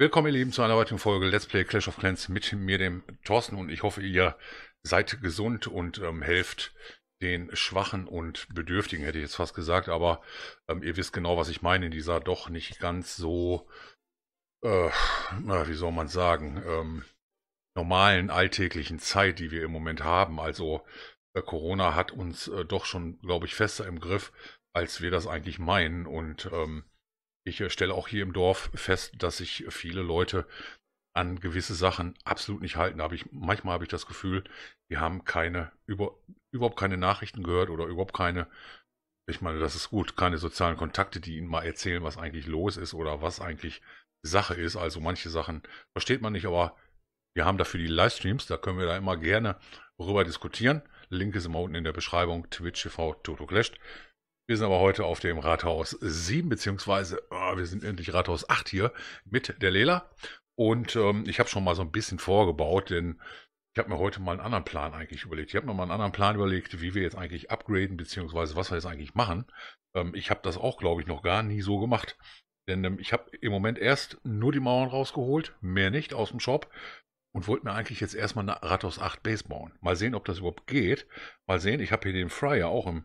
Willkommen, ihr Lieben, zu einer weiteren Folge Let's Play Clash of Clans mit mir, dem Thorsten. Und ich hoffe, ihr seid gesund und ähm, helft den Schwachen und Bedürftigen, hätte ich jetzt fast gesagt. Aber ähm, ihr wisst genau, was ich meine in dieser doch nicht ganz so, äh, na, wie soll man sagen, ähm, normalen alltäglichen Zeit, die wir im Moment haben. Also äh, Corona hat uns äh, doch schon, glaube ich, fester im Griff, als wir das eigentlich meinen. Und... Ähm, ich äh, stelle auch hier im Dorf fest, dass sich viele Leute an gewisse Sachen absolut nicht halten. Hab ich, manchmal habe ich das Gefühl, die haben keine, über, überhaupt keine Nachrichten gehört oder überhaupt keine, ich meine, das ist gut, keine sozialen Kontakte, die ihnen mal erzählen, was eigentlich los ist oder was eigentlich Sache ist. Also manche Sachen versteht man nicht, aber wir haben dafür die Livestreams, da können wir da immer gerne rüber diskutieren. Link ist immer unten in der Beschreibung, Twitch TV Toto Clashed. Wir sind aber heute auf dem Rathaus 7, beziehungsweise oh, wir sind endlich Rathaus 8 hier mit der Lela. Und ähm, ich habe schon mal so ein bisschen vorgebaut, denn ich habe mir heute mal einen anderen Plan eigentlich überlegt. Ich habe mir mal einen anderen Plan überlegt, wie wir jetzt eigentlich upgraden, beziehungsweise was wir jetzt eigentlich machen. Ähm, ich habe das auch, glaube ich, noch gar nie so gemacht. Denn ähm, ich habe im Moment erst nur die Mauern rausgeholt, mehr nicht aus dem Shop. Und wollte mir eigentlich jetzt erstmal eine Rathaus 8 Base bauen. Mal sehen, ob das überhaupt geht. Mal sehen, ich habe hier den Fryer auch im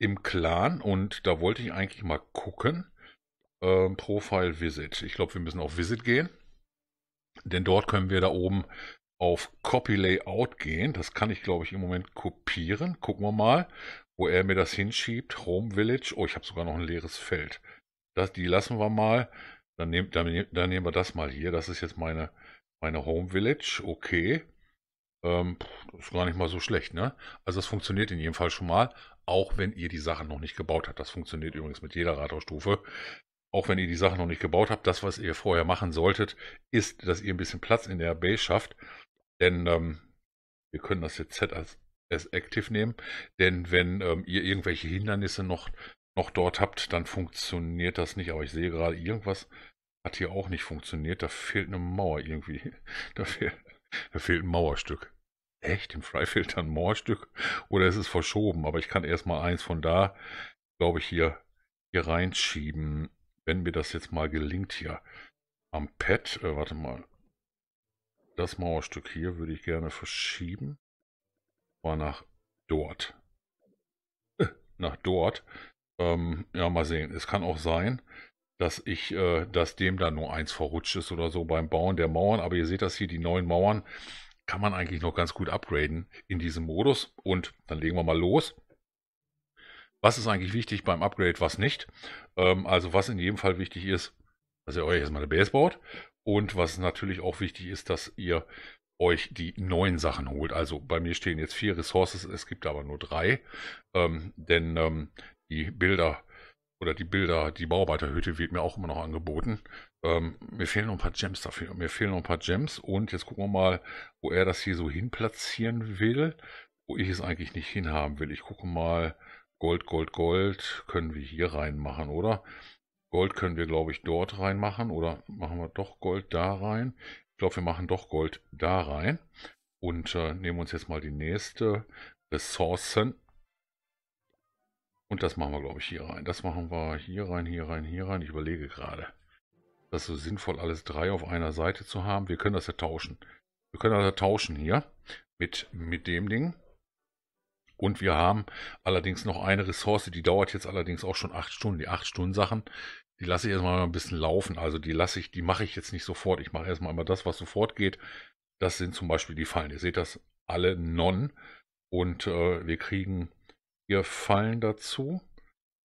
im Clan und da wollte ich eigentlich mal gucken. Ähm, Profile Visit. Ich glaube, wir müssen auf Visit gehen. Denn dort können wir da oben auf Copy Layout gehen. Das kann ich, glaube ich, im Moment kopieren. Gucken wir mal, wo er mir das hinschiebt. Home Village. Oh, ich habe sogar noch ein leeres Feld. Das, die lassen wir mal. Dann, nehm, dann, dann nehmen wir das mal hier. Das ist jetzt meine, meine Home Village. Okay. Ähm, ist gar nicht mal so schlecht, ne? Also das funktioniert in jedem Fall schon mal auch wenn ihr die Sachen noch nicht gebaut habt. Das funktioniert übrigens mit jeder Radarstufe. Auch wenn ihr die Sachen noch nicht gebaut habt, das, was ihr vorher machen solltet, ist, dass ihr ein bisschen Platz in der Base schafft. Denn ähm, wir können das jetzt Z als, als Active nehmen. Denn wenn ähm, ihr irgendwelche Hindernisse noch, noch dort habt, dann funktioniert das nicht. Aber ich sehe gerade, irgendwas hat hier auch nicht funktioniert. Da fehlt eine Mauer irgendwie. Da fehlt, da fehlt ein Mauerstück. Echt? Im Freifilter ein Moorstück? Oder ist es verschoben? Aber ich kann erstmal eins von da, glaube ich, hier, hier reinschieben, wenn mir das jetzt mal gelingt hier. Am Pad, äh, warte mal. Das Mauerstück hier würde ich gerne verschieben. War nach dort. Äh, nach dort. Ähm, ja, mal sehen. Es kann auch sein, dass ich, äh, dass dem da nur eins verrutscht ist oder so beim Bauen der Mauern. Aber ihr seht das hier, die neuen Mauern kann man eigentlich noch ganz gut upgraden in diesem Modus. Und dann legen wir mal los. Was ist eigentlich wichtig beim Upgrade, was nicht? Ähm, also was in jedem Fall wichtig ist, dass ihr euch erstmal eine Base baut. Und was natürlich auch wichtig ist, dass ihr euch die neuen Sachen holt. Also bei mir stehen jetzt vier Ressources, es gibt aber nur drei. Ähm, denn ähm, die Bilder oder die Bilder, die Bauarbeiterhütte wird mir auch immer noch angeboten. Ähm, mir fehlen noch ein paar Gems dafür. Mir fehlen noch ein paar Gems. Und jetzt gucken wir mal, wo er das hier so hin platzieren will. Wo ich es eigentlich nicht hinhaben will. Ich gucke mal. Gold, Gold, Gold können wir hier reinmachen, oder? Gold können wir, glaube ich, dort reinmachen. Oder machen wir doch Gold da rein? Ich glaube, wir machen doch Gold da rein. Und äh, nehmen uns jetzt mal die nächste Ressourcen. Und das machen wir, glaube ich, hier rein. Das machen wir hier rein, hier rein, hier rein. Ich überlege gerade. Das ist so sinnvoll, alles drei auf einer Seite zu haben. Wir können das ja tauschen. Wir können das ja tauschen hier mit, mit dem Ding. Und wir haben allerdings noch eine Ressource, die dauert jetzt allerdings auch schon acht Stunden. Die acht Stunden Sachen, die lasse ich erstmal ein bisschen laufen. Also die lasse ich, die mache ich jetzt nicht sofort. Ich mache erstmal immer das, was sofort geht. Das sind zum Beispiel die Fallen. Ihr seht das alle non. Und äh, wir kriegen hier Fallen dazu.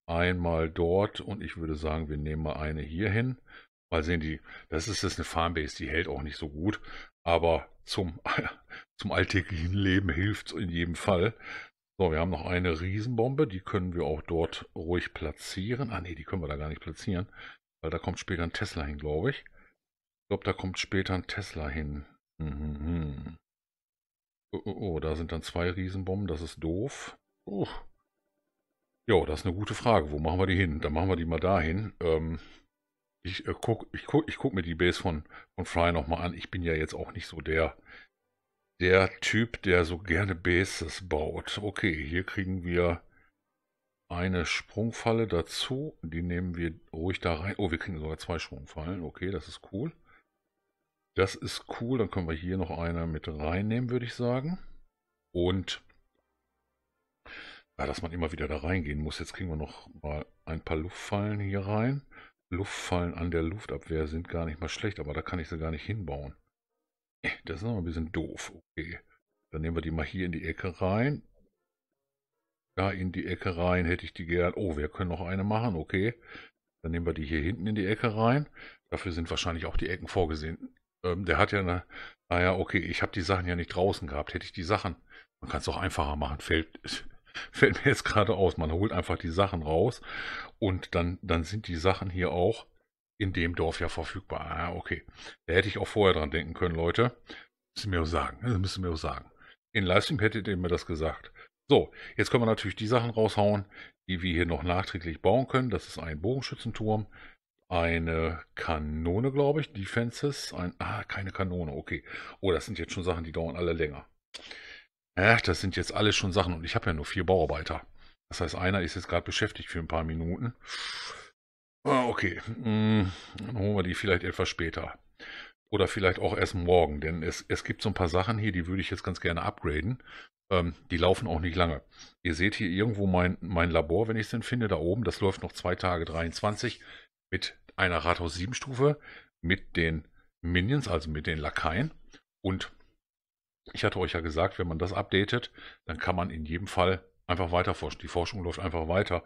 Einmal dort und ich würde sagen, wir nehmen mal eine hier hin. Mal sehen, die, das ist jetzt eine Farmbase, die hält auch nicht so gut, aber zum, zum alltäglichen Leben hilft es in jedem Fall. So, wir haben noch eine Riesenbombe, die können wir auch dort ruhig platzieren. Ah nee, die können wir da gar nicht platzieren, weil da kommt später ein Tesla hin, glaube ich. Ich glaube, da kommt später ein Tesla hin. Mhm, mhm, mhm. Oh, oh, oh, da sind dann zwei Riesenbomben, das ist doof. Oh. Jo, das ist eine gute Frage. Wo machen wir die hin? Dann machen wir die mal dahin. Ähm, ich äh, guck, ich guck, ich guck mir die Base von, von Fry nochmal an. Ich bin ja jetzt auch nicht so der, der Typ, der so gerne Bases baut. Okay, hier kriegen wir eine Sprungfalle dazu. Die nehmen wir ruhig da rein. Oh, wir kriegen sogar zwei Sprungfallen. Okay, das ist cool. Das ist cool. Dann können wir hier noch eine mit reinnehmen, würde ich sagen. Und ja, dass man immer wieder da reingehen muss. Jetzt kriegen wir noch mal ein paar Luftfallen hier rein. Luftfallen an der Luftabwehr sind gar nicht mal schlecht, aber da kann ich sie gar nicht hinbauen. Äh, das ist noch ein bisschen doof. Okay. Dann nehmen wir die mal hier in die Ecke rein. Da in die Ecke rein hätte ich die gern. Oh, wir können noch eine machen. Okay. Dann nehmen wir die hier hinten in die Ecke rein. Dafür sind wahrscheinlich auch die Ecken vorgesehen. Ähm, der hat ja eine... Naja, ah okay, ich habe die Sachen ja nicht draußen gehabt. Hätte ich die Sachen... Man kann es auch einfacher machen. Fällt... Fällt mir jetzt gerade aus. Man holt einfach die Sachen raus und dann, dann sind die Sachen hier auch in dem Dorf ja verfügbar. Ah, okay. Da hätte ich auch vorher dran denken können, Leute. Müssen mir auch sagen. Ne? müssen mir auch sagen. In Livestream hättet ihr mir das gesagt. So, jetzt können wir natürlich die Sachen raushauen, die wir hier noch nachträglich bauen können. Das ist ein Bogenschützenturm, eine Kanone, glaube ich, Defenses, ein, ah, keine Kanone, okay. Oh, das sind jetzt schon Sachen, die dauern alle länger. Ach, das sind jetzt alles schon Sachen und ich habe ja nur vier Bauarbeiter. Das heißt, einer ist jetzt gerade beschäftigt für ein paar Minuten. Ah, okay, hm, dann holen wir die vielleicht etwas später. Oder vielleicht auch erst morgen, denn es, es gibt so ein paar Sachen hier, die würde ich jetzt ganz gerne upgraden. Ähm, die laufen auch nicht lange. Ihr seht hier irgendwo mein, mein Labor, wenn ich es denn finde, da oben. Das läuft noch zwei Tage 23 mit einer Rathaus 7 Stufe, mit den Minions, also mit den Lakaien und ich hatte euch ja gesagt, wenn man das updatet, dann kann man in jedem Fall einfach weiterforschen. Die Forschung läuft einfach weiter.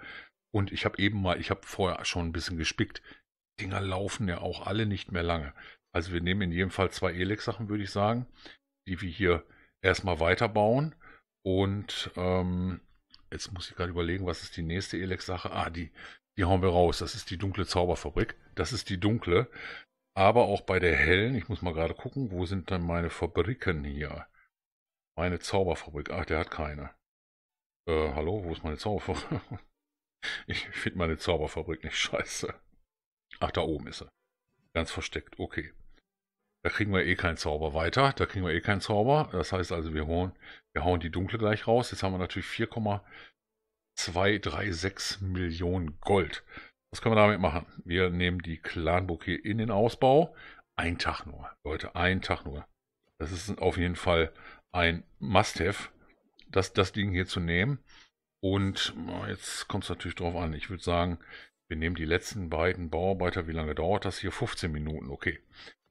Und ich habe eben mal, ich habe vorher schon ein bisschen gespickt, Dinger laufen ja auch alle nicht mehr lange. Also wir nehmen in jedem Fall zwei Elex-Sachen, würde ich sagen, die wir hier erstmal weiterbauen. Und ähm, jetzt muss ich gerade überlegen, was ist die nächste Elex-Sache? Ah, die, die hauen wir raus. Das ist die dunkle Zauberfabrik. Das ist die dunkle aber auch bei der hellen, ich muss mal gerade gucken, wo sind denn meine Fabriken hier? Meine Zauberfabrik, ach, der hat keine. Äh, hallo, wo ist meine Zauberfabrik? ich finde meine Zauberfabrik nicht scheiße. Ach, da oben ist sie. Ganz versteckt, okay. Da kriegen wir eh keinen Zauber weiter, da kriegen wir eh keinen Zauber. Das heißt also, wir hauen, wir hauen die dunkle gleich raus. Jetzt haben wir natürlich 4,236 Millionen Gold. Was können wir damit machen? Wir nehmen die Clanburg hier in den Ausbau. Ein Tag nur, Leute, ein Tag nur. Das ist auf jeden Fall ein Must-Have, das, das Ding hier zu nehmen. Und jetzt kommt es natürlich drauf an. Ich würde sagen, wir nehmen die letzten beiden Bauarbeiter. Wie lange dauert das hier? 15 Minuten, okay.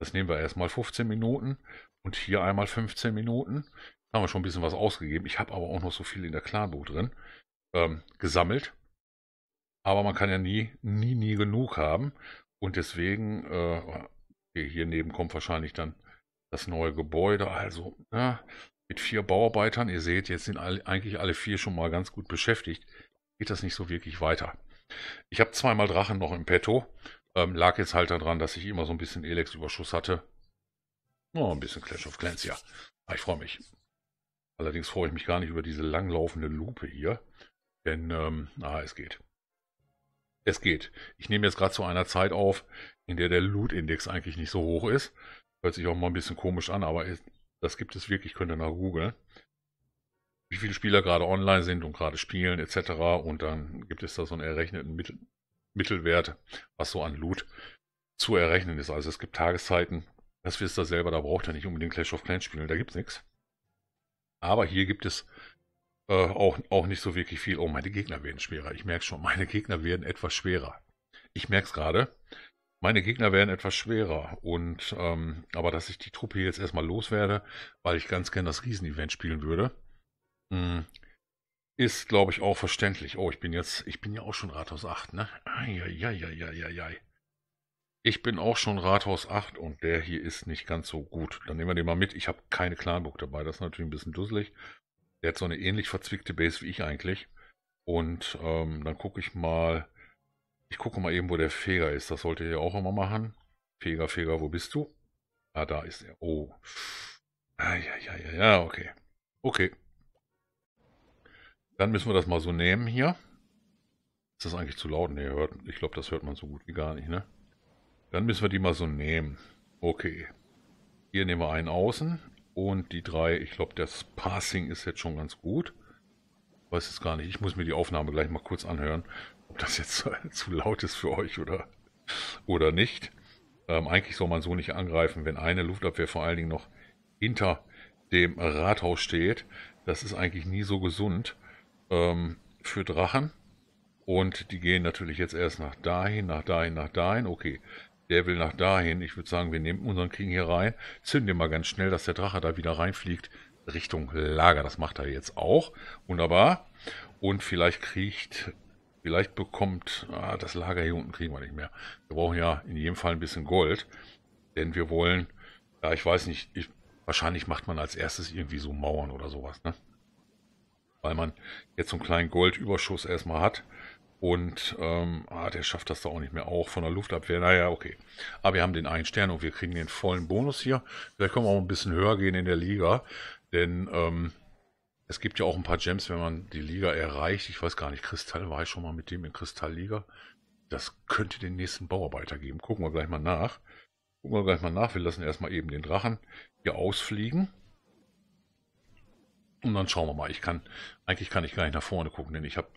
Das nehmen wir erstmal 15 Minuten und hier einmal 15 Minuten. Da haben wir schon ein bisschen was ausgegeben. Ich habe aber auch noch so viel in der Klarbuch drin ähm, gesammelt. Aber man kann ja nie, nie, nie genug haben. Und deswegen, äh, hier neben kommt wahrscheinlich dann das neue Gebäude. Also ja, ne, mit vier Bauarbeitern, ihr seht, jetzt sind alle, eigentlich alle vier schon mal ganz gut beschäftigt, geht das nicht so wirklich weiter. Ich habe zweimal Drachen noch im Petto. Ähm, lag jetzt halt daran, dass ich immer so ein bisschen Elex-Überschuss hatte. Oh, ein bisschen Clash of Clans, ja. Aber ah, ich freue mich. Allerdings freue ich mich gar nicht über diese langlaufende Lupe hier. Denn, ähm, ah, es geht. Es geht. Ich nehme jetzt gerade zu einer Zeit auf, in der der Loot-Index eigentlich nicht so hoch ist. Hört sich auch mal ein bisschen komisch an, aber das gibt es wirklich, könnt ihr nach googeln. Wie viele Spieler gerade online sind und gerade spielen etc. Und dann gibt es da so einen errechneten Mittel Mittelwert, was so an Loot zu errechnen ist. Also es gibt Tageszeiten, das wisst ihr selber, da braucht ihr nicht unbedingt Clash of Clans spielen, da gibt es nichts. Aber hier gibt es äh, auch, auch nicht so wirklich viel. Oh, meine Gegner werden schwerer. Ich merke schon, meine Gegner werden etwas schwerer. Ich merke es gerade. Meine Gegner werden etwas schwerer. Und ähm, aber dass ich die Truppe jetzt erstmal loswerde, weil ich ganz gern das Riesenevent spielen würde, mh, hm, ist, glaube ich, auch verständlich. Oh, ich bin jetzt, ich bin ja auch schon Rathaus 8, ne? Eieieiei. Ich bin auch schon Rathaus 8 und der hier ist nicht ganz so gut. Dann nehmen wir den mal mit. Ich habe keine Clanbook dabei. Das ist natürlich ein bisschen dusselig. Der hat so eine ähnlich verzwickte Base wie ich eigentlich. Und ähm, dann gucke ich mal. Ich gucke mal eben, wo der Feger ist. Das sollte ihr auch immer machen. Feger, Feger, wo bist du? Ah, da ist er. Oh. Ah, ja, ja, ja, ja, okay. Okay. Dann müssen wir das mal so nehmen hier. Ist das eigentlich zu laut? Ne, hört, ich glaube, das hört man so gut wie gar nicht, ne? Dann müssen wir die mal so nehmen. Okay. Hier nehmen wir einen außen und die drei, ich glaube, das Passing ist jetzt schon ganz gut. Weiß es gar nicht. Ich muss mir die Aufnahme gleich mal kurz anhören, ob das jetzt zu laut ist für euch oder, oder nicht. Ähm, eigentlich soll man so nicht angreifen, wenn eine Luftabwehr vor allen Dingen noch hinter dem Rathaus steht. Das ist eigentlich nie so gesund ähm, für Drachen. Und die gehen natürlich jetzt erst nach dahin, nach dahin, nach dahin. Okay, der will nach dahin. Ich würde sagen, wir nehmen unseren King hier rein, zünden den mal ganz schnell, dass der Drache da wieder reinfliegt. Richtung Lager. Das macht er jetzt auch. Wunderbar. Und vielleicht kriegt, vielleicht bekommt, ah, das Lager hier unten kriegen wir nicht mehr. Wir brauchen ja in jedem Fall ein bisschen Gold. Denn wir wollen, ja, ich weiß nicht, ich, wahrscheinlich macht man als erstes irgendwie so Mauern oder sowas, ne? Weil man jetzt so einen kleinen Goldüberschuss erstmal hat. Und ähm, ah, der schafft das da auch nicht mehr, auch von der Luftabwehr. Naja, okay. Aber wir haben den einen Stern und wir kriegen den vollen Bonus hier. Vielleicht können wir auch ein bisschen höher gehen in der Liga, denn ähm, es gibt ja auch ein paar Gems, wenn man die Liga erreicht. Ich weiß gar nicht, Kristall war ich schon mal mit dem in Kristallliga. Das könnte den nächsten Bauarbeiter geben. Gucken wir gleich mal nach. Gucken wir gleich mal nach. Wir lassen erstmal eben den Drachen hier ausfliegen. Und dann schauen wir mal. Ich kann, eigentlich kann ich gar nicht nach vorne gucken, denn ich habe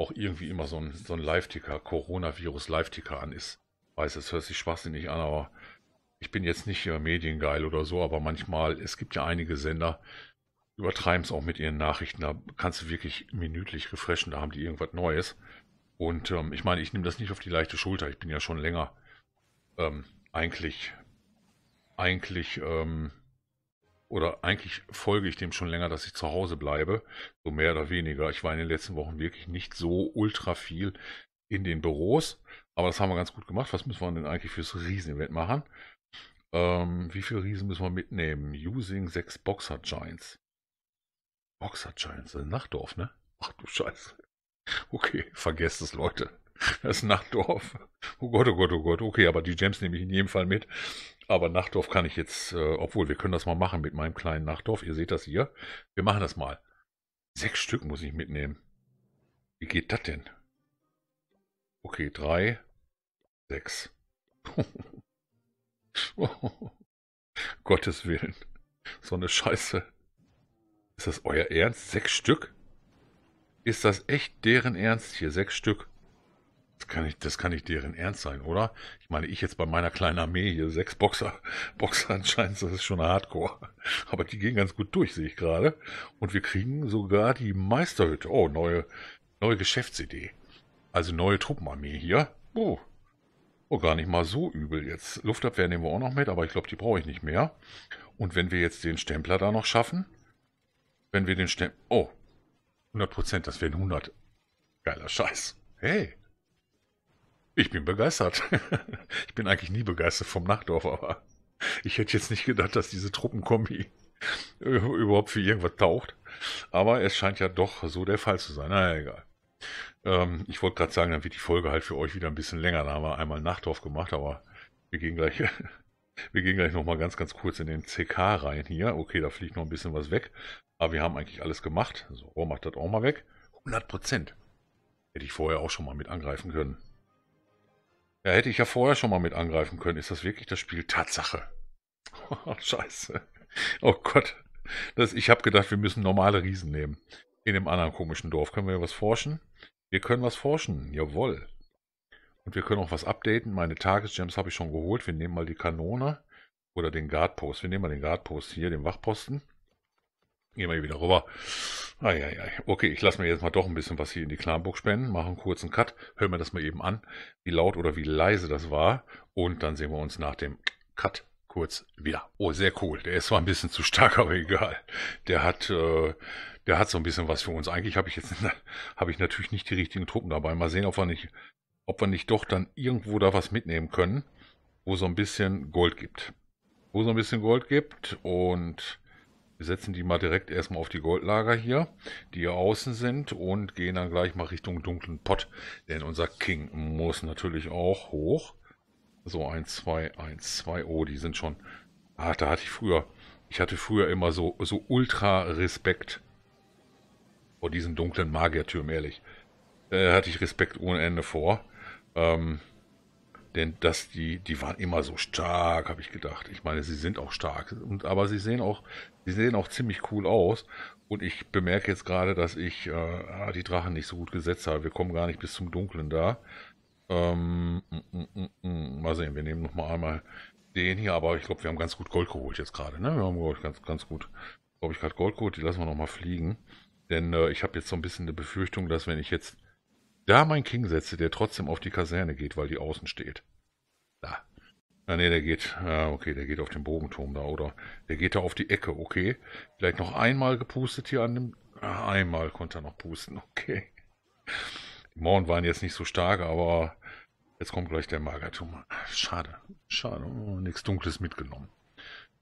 auch irgendwie immer so ein, so ein Live-Ticker, Coronavirus-Live-Ticker an ist. Weiß, es hört sich schwachsinnig an, aber ich bin jetzt nicht äh, mediengeil oder so, aber manchmal, es gibt ja einige Sender, übertreiben es auch mit ihren Nachrichten. Da kannst du wirklich minütlich refreshen, da haben die irgendwas Neues. Und ähm, ich meine, ich nehme das nicht auf die leichte Schulter. Ich bin ja schon länger ähm, eigentlich, eigentlich ähm, oder eigentlich folge ich dem schon länger, dass ich zu Hause bleibe, so mehr oder weniger. Ich war in den letzten Wochen wirklich nicht so ultra viel in den Büros, aber das haben wir ganz gut gemacht. Was müssen wir denn eigentlich fürs Riesenevent machen? Ähm, wie viele Riesen müssen wir mitnehmen? Using sechs Boxer Giants. Boxer Giants, das ist Nachtdorf, ne? Ach du Scheiße. Okay, vergesst es, Leute. Das ist Nachtdorf. Oh Gott, oh Gott, oh Gott. Okay, aber die Gems nehme ich in jedem Fall mit. Aber Nachtdorf kann ich jetzt, äh, obwohl wir können das mal machen mit meinem kleinen Nachtdorf. Ihr seht das hier. Wir machen das mal. Sechs Stück muss ich mitnehmen. Wie geht das denn? Okay, drei, sechs. Gottes Willen. So eine Scheiße. Ist das euer Ernst? Sechs Stück? Ist das echt deren Ernst hier? Sechs Stück kann, ich, das kann ich deren Ernst sein, oder? Ich meine, ich jetzt bei meiner kleinen Armee hier, sechs Boxer, Boxer anscheinend, das ist schon Hardcore. Aber die gehen ganz gut durch, sehe ich gerade. Und wir kriegen sogar die Meisterhütte. Oh, neue, neue Geschäftsidee. Also neue Truppenarmee hier. Oh, Oh, gar nicht mal so übel jetzt. Luftabwehr nehmen wir auch noch mit, aber ich glaube, die brauche ich nicht mehr. Und wenn wir jetzt den Stempler da noch schaffen, wenn wir den Stempler... Oh, 100%, das wären 100. Geiler Scheiß. Hey, ich bin begeistert. ich bin eigentlich nie begeistert vom Nachtdorf, aber ich hätte jetzt nicht gedacht, dass diese Truppenkombi überhaupt für irgendwas taucht. Aber es scheint ja doch so der Fall zu sein. Naja, egal. Ähm, ich wollte gerade sagen, dann wird die Folge halt für euch wieder ein bisschen länger. Da haben wir einmal Nachtdorf gemacht, aber wir gehen gleich, wir gehen gleich nochmal ganz, ganz kurz in den CK rein hier. Okay, da fliegt noch ein bisschen was weg. Aber wir haben eigentlich alles gemacht. So, also, macht das auch mal weg. 100 Prozent. Hätte ich vorher auch schon mal mit angreifen können. Ja, hätte ich ja vorher schon mal mit angreifen können. Ist das wirklich das Spiel? Tatsache. Oh, scheiße. Oh Gott. Das, ich habe gedacht, wir müssen normale Riesen nehmen. In dem anderen komischen Dorf. Können wir was forschen? Wir können was forschen. Jawohl. Und wir können auch was updaten. Meine Tagesgems habe ich schon geholt. Wir nehmen mal die Kanone oder den Guardpost. Wir nehmen mal den Guardpost hier, den Wachposten. Gehen wir hier wieder rüber. Ai, Okay, ich lasse mir jetzt mal doch ein bisschen was hier in die Klamburg spenden, Machen einen kurzen Cut, hören wir das mal eben an, wie laut oder wie leise das war. Und dann sehen wir uns nach dem Cut kurz wieder. Oh, sehr cool. Der ist zwar ein bisschen zu stark, aber egal. Der hat, äh, der hat so ein bisschen was für uns. Eigentlich habe ich jetzt, habe ich natürlich nicht die richtigen Truppen dabei. Mal sehen, ob wir nicht, ob wir nicht doch dann irgendwo da was mitnehmen können, wo so ein bisschen Gold gibt. Wo so ein bisschen Gold gibt und wir setzen die mal direkt erstmal auf die Goldlager hier, die hier außen sind und gehen dann gleich mal Richtung dunklen Pott, denn unser King muss natürlich auch hoch. So, 1, 2, 1, 2, oh, die sind schon... Ah, da hatte ich früher... Ich hatte früher immer so, so ultra Respekt vor diesen dunklen Magiertürmen, ehrlich. Da äh, hatte ich Respekt ohne Ende vor. Ähm, denn dass die, die waren immer so stark, habe ich gedacht. Ich meine, sie sind auch stark. Und, aber sie sehen auch, sie sehen auch ziemlich cool aus. Und ich bemerke jetzt gerade, dass ich äh, ah, die Drachen nicht so gut gesetzt habe. Wir kommen gar nicht bis zum Dunklen da. Ähm, m, m, m, mal sehen, wir nehmen nochmal einmal den hier, aber ich glaube, wir haben ganz gut Gold geholt jetzt gerade. Ne? Wir haben, ganz, ganz gut, glaube ich, gerade Gold geholt. Die lassen wir nochmal fliegen. Denn äh, ich habe jetzt so ein bisschen eine Befürchtung, dass wenn ich jetzt da mein King setze, der trotzdem auf die Kaserne geht, weil die außen steht. Da. Ah, nee, der geht. Ah, okay, der geht auf den Bogenturm da, oder? Der geht da auf die Ecke, okay. Vielleicht noch einmal gepustet hier an dem. Ah, einmal konnte er noch pusten, okay. Die Mauern waren jetzt nicht so stark, aber jetzt kommt gleich der Magertum. Schade, schade. nichts Dunkles mitgenommen.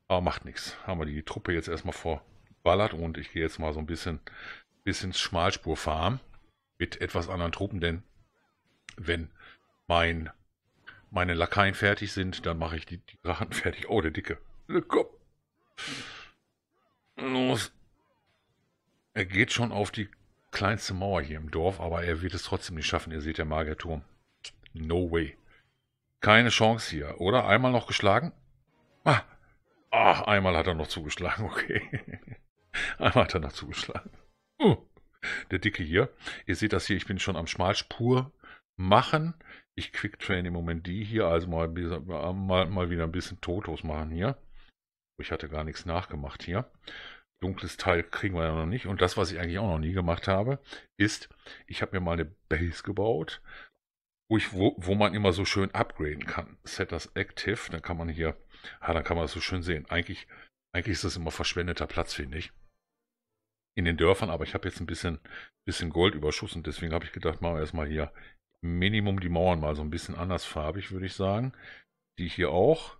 Aber ah, macht nichts. Haben wir die Truppe jetzt erstmal vorballert und ich gehe jetzt mal so ein bisschen, ins Schmalspur fahren mit etwas anderen Truppen, denn wenn mein, meine Lakaien fertig sind, dann mache ich die, die Drachen fertig. Oh, der Dicke. Äh, komm. Los. Er geht schon auf die kleinste Mauer hier im Dorf, aber er wird es trotzdem nicht schaffen. Ihr seht der Magerturm. No way. Keine Chance hier, oder? Einmal noch geschlagen? Ah, ah einmal hat er noch zugeschlagen, okay. einmal hat er noch zugeschlagen. Uh der Dicke hier. Ihr seht das hier, ich bin schon am Schmalspur machen. Ich quicktrain im Moment die hier, also mal, mal, mal wieder ein bisschen Totos machen hier. Oh, ich hatte gar nichts nachgemacht hier. Dunkles Teil kriegen wir ja noch nicht. Und das, was ich eigentlich auch noch nie gemacht habe, ist, ich habe mir mal eine Base gebaut, wo, ich, wo, wo man immer so schön upgraden kann. Set das Active, dann kann man hier, ah, dann kann man das so schön sehen. Eigentlich, eigentlich ist das immer verschwendeter Platz, finde ich in den Dörfern, aber ich habe jetzt ein bisschen, bisschen Goldüberschuss und deswegen habe ich gedacht, machen wir erstmal hier Minimum die Mauern mal so ein bisschen andersfarbig, würde ich sagen. Die hier auch.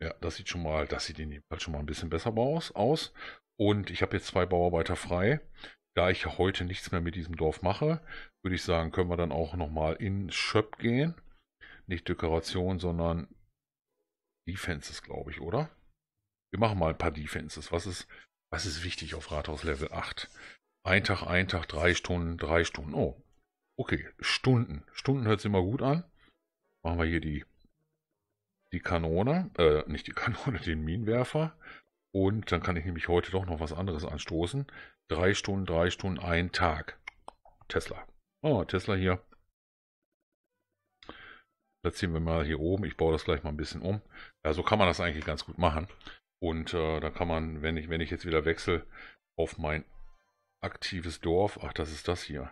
Ja, das sieht schon mal, das sieht in dem Fall schon mal ein bisschen besser aus. Und ich habe jetzt zwei Bauarbeiter frei. Da ich heute nichts mehr mit diesem Dorf mache, würde ich sagen, können wir dann auch nochmal in Schöpp gehen. Nicht Dekoration, sondern Defenses, glaube ich, oder? Wir machen mal ein paar Defenses. Was ist, was ist wichtig auf Rathaus Level 8? Ein Tag, ein Tag, drei Stunden, drei Stunden. Oh, okay. Stunden. Stunden hört sich immer gut an. Machen wir hier die, die Kanone, äh, nicht die Kanone, den Minenwerfer. Und dann kann ich nämlich heute doch noch was anderes anstoßen. Drei Stunden, drei Stunden, ein Tag. Tesla. Oh, Tesla hier. Platzieren wir mal hier oben. Ich baue das gleich mal ein bisschen um. Ja, so kann man das eigentlich ganz gut machen. Und äh, da kann man, wenn ich, wenn ich jetzt wieder wechsle auf mein aktives Dorf, ach, das ist das hier.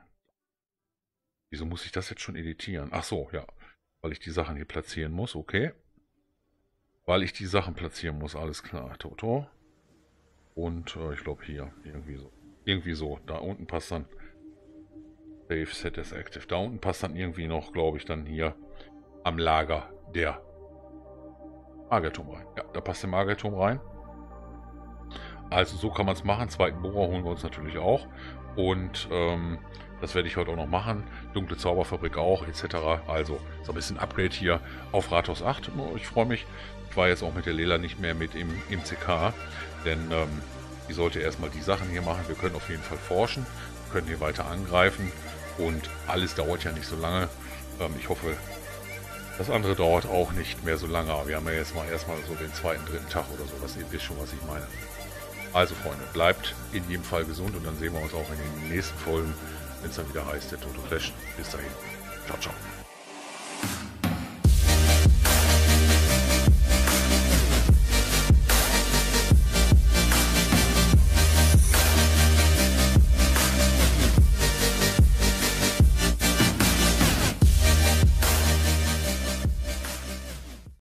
Wieso muss ich das jetzt schon editieren? Ach so, ja, weil ich die Sachen hier platzieren muss, okay. Weil ich die Sachen platzieren muss, alles klar, Toto. Und äh, ich glaube hier, irgendwie so. Irgendwie so, da unten passt dann Save Set is Active. Da unten passt dann irgendwie noch, glaube ich, dann hier am Lager der Magerturm rein. Ja, da passt der Magerturm rein. Also so kann man es machen. Zweiten Bohrer holen wir uns natürlich auch. Und ähm, das werde ich heute auch noch machen. Dunkle Zauberfabrik auch, etc. Also so ein bisschen Upgrade hier auf Rathaus 8. Ich freue mich. Ich war jetzt auch mit der Lela nicht mehr mit im, im CK, denn ähm, die sollte erstmal die Sachen hier machen. Wir können auf jeden Fall forschen, Wir können hier weiter angreifen und alles dauert ja nicht so lange. Ähm, ich hoffe, das andere dauert auch nicht mehr so lange. Wir haben ja jetzt mal erstmal so den zweiten, dritten Tag oder sowas. Ihr wisst schon, was ich meine. Also Freunde, bleibt in jedem Fall gesund und dann sehen wir uns auch in den nächsten Folgen, wenn es dann wieder heißt, der Toto Flash. Bis dahin. Ciao, ciao.